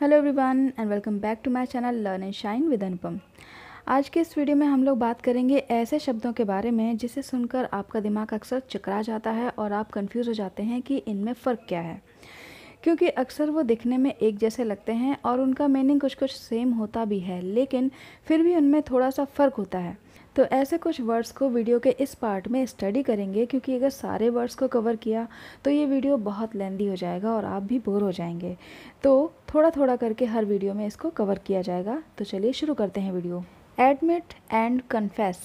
Hello everyone and welcome back to my channel learn and shine with Anupam आज के इस video में हम लोग बात करेंगे ऐसे शब्दों के बारे में जिसे सुनकर आपका दिमाग अक्सर चकरा जाता है और आप कंफ्यूज हो जाते हैं कि इनमें फ़र्क क्या है क्योंकि अक्सर वो दिखने में एक जैसे लगते हैं और उनका मीनिंग कुछ कुछ सेम होता भी है लेकिन फिर भी उनमें थोड़ा सा फ़र्क होता है तो ऐसे कुछ वर्ड्स को वीडियो के इस पार्ट में स्टडी करेंगे क्योंकि अगर सारे वर्ड्स को कवर किया तो ये वीडियो बहुत लेंदी हो जाएगा और आप भी बोर हो जाएंगे तो थोड़ा थोड़ा करके हर वीडियो में इसको कवर किया जाएगा तो चलिए शुरू करते हैं video admit and confess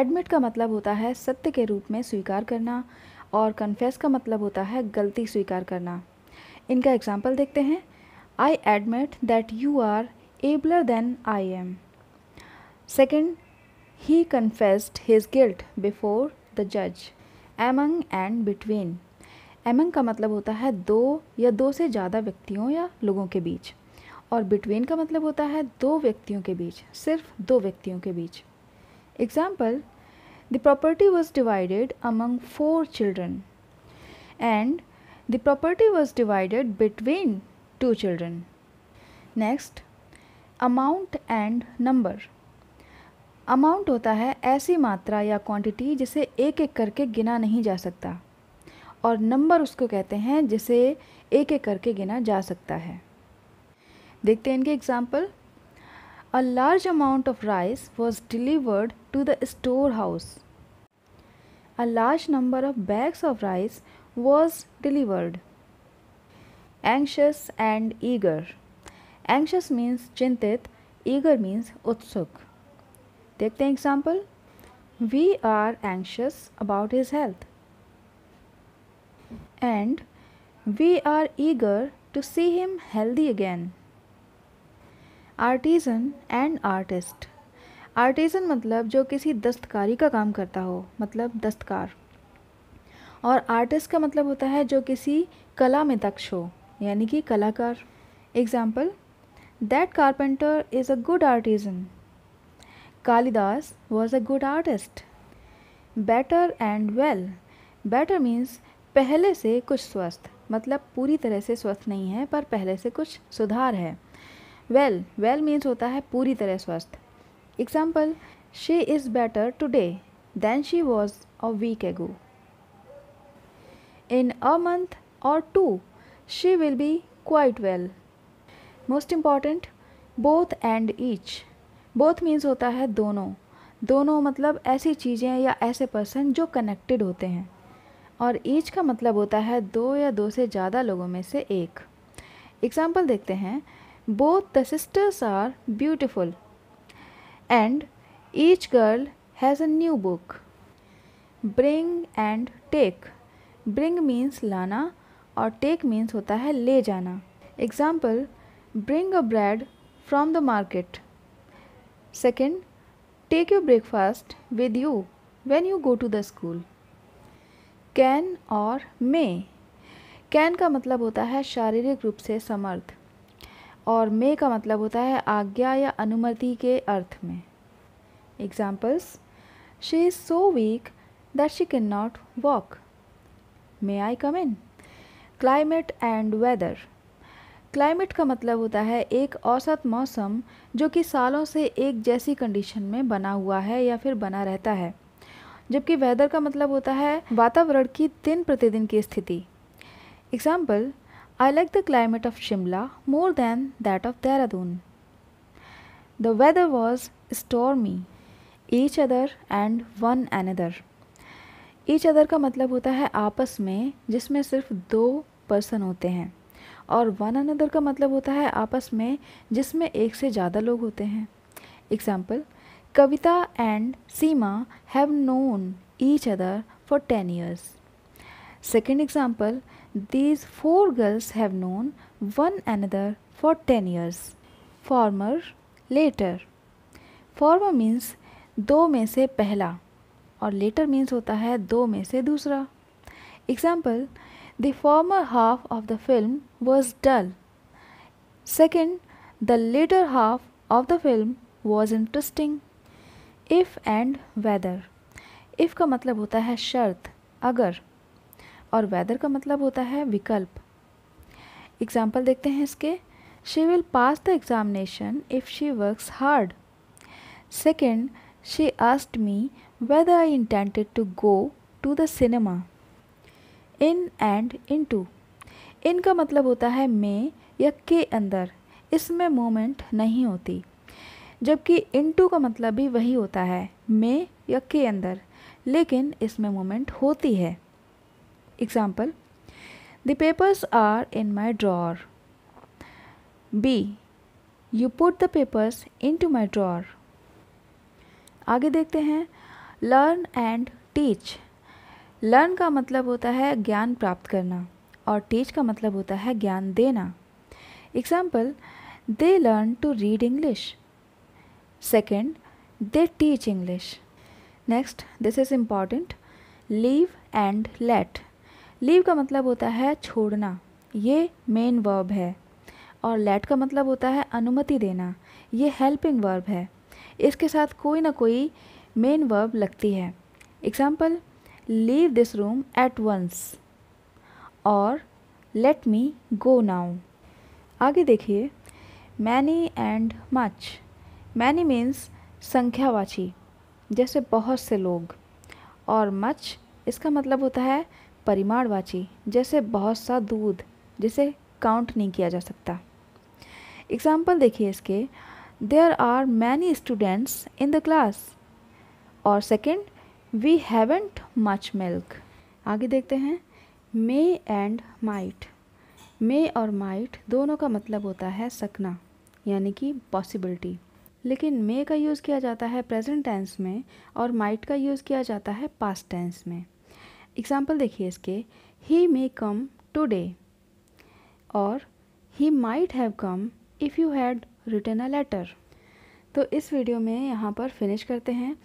admit का मतलब होता है सत्य के रूप में स्वीकार करना और कन्फेस का मतलब होता है गलती स्वीकार करना इनका एग्जाम्पल देखते हैं I admit that you are abler than I am second He confessed his guilt before the judge. Among and between. Among का मतलब होता है दो या दो से ज़्यादा व्यक्तियों या लोगों के बीच और बिटवीन का मतलब होता है दो व्यक्तियों के बीच सिर्फ दो व्यक्तियों के बीच example the property was divided among four children and the property was divided between two children next amount and number amount होता है ऐसी मात्रा या क्वांटिटी जिसे एक एक करके गिना नहीं जा सकता और नंबर उसको कहते हैं जिसे एक एक करके गिना जा सकता है देखते हैं इनके example a large amount of rice was delivered to the store house a large number of bags of rice was delivered anxious and eager anxious means चिंतित ईगर मीन्स उत्सुक देखते हैं example we are anxious about his health and we are eager to see him healthy again artisan and artist artisan मतलब जो किसी दस्तकारी का काम करता हो मतलब दस्तकार और आर्टिस्ट का मतलब होता है जो किसी कला में दक्ष हो यानी कि कलाकार example that carpenter is a good artisan Kalidas was a good artist. Better and well. Better means पहले से कुछ स्वस्थ मतलब पूरी तरह से स्वस्थ नहीं है पर पहले से कुछ सुधार है वेल वेल मीन्स होता है पूरी तरह स्वस्थ example she is better today than she was a week ago in a month or two she will be quite well most important both and each both means होता है दोनों दोनों मतलब ऐसी चीज़ें या ऐसे पर्सन जो कनेक्टेड होते हैं और ईच का मतलब होता है दो या दो से ज़्यादा लोगों में से एक एग्ज़ाम्पल देखते हैं both the sisters are beautiful and each girl has a new book bring and take bring means लाना और टेक मीन्स होता है ले जाना example bring a bread from the market second take your breakfast with you when you go to the school can और may can का मतलब होता है शारीरिक रूप से समर्थ और मे का मतलब होता है आज्ञा या अनुमति के अर्थ में examples she is so weak that she can not walk may I come in climate and weather climate का मतलब होता है एक औसत मौसम जो कि सालों से एक जैसी कंडीशन में बना हुआ है या फिर बना रहता है जबकि वेदर का मतलब होता है वातावरण की दिन प्रतिदिन की स्थिति example I like the climate of Shimla more than that of Dehradun the weather was stormy each other and one another each other का मतलब होता है आपस में जिसमें सिर्फ दो पर्सन होते हैं और वन अनदर का मतलब होता है आपस में जिसमें एक से ज़्यादा लोग होते हैं example Kavita and Seema have known each other for ten years second example four girls have known one another for ten years former latter former means दो में से पहला और लेटर मीन्स होता है दो में से दूसरा example the former half of the film was dull. Second, the later half of the film was interesting. If and whether. If का मतलब होता है शर्त अगर और weather का मतलब होता है विकल्प Example देखते हैं इसके She will pass the examination if she works hard. Second, she asked me whether I intended to go to the cinema. In and into in का मतलब होता है में या के अंदर इसमें मोमेंट नहीं होती जबकि इन टू का मतलब भी वही होता है में या के अंदर लेकिन इसमें मोमेंट होती है example the papers are in my drawer B you put the papers into my drawer आगे देखते हैं लर्न एंड टीच लर्न का मतलब होता है ज्ञान प्राप्त करना और टीच का मतलब होता है ज्ञान देना example they learn to read English second they teach English next this is important leave and let leave का मतलब होता है छोड़ना ये मेन वर्ब है और लेट का मतलब होता है अनुमति देना ये हेल्पिंग वर्ब है इसके साथ कोई ना कोई मेन वर्ब लगती है example leave this room at once और लेट मी गो नाउ आगे देखिए many and much many means संख्यावाची जैसे बहुत से लोग और मच इसका मतलब होता है परिमाणवाची जैसे बहुत सा दूध जिसे काउंट नहीं किया जा सकता एग्ज़ाम्पल देखिए इसके there are many students in the class और second we haven't much milk आगे देखते हैं मे एंड माइट मे और माइट दोनों का मतलब होता है सकना यानी कि पॉसिबिलिटी लेकिन मे का यूज़ किया जाता है प्रेजेंट टेंस में और माइट का यूज़ किया जाता है पास्ट टेंस में एग्जाम्पल देखिए इसके ही मे कम टुडे और he might have come if you had return a letter तो इस वीडियो में यहाँ पर फिनिश करते हैं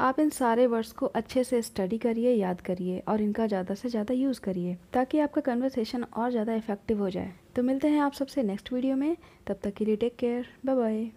आप इन सारे वर्ड्स को अच्छे से स्टडी करिए याद करिए और इनका ज़्यादा से ज़्यादा यूज़ करिए ताकि आपका कन्वर्सेशन और ज़्यादा इफेक्टिव हो जाए तो मिलते हैं आप सबसे नेक्स्ट वीडियो में तब तक के लिए टेक केयर बाय बाय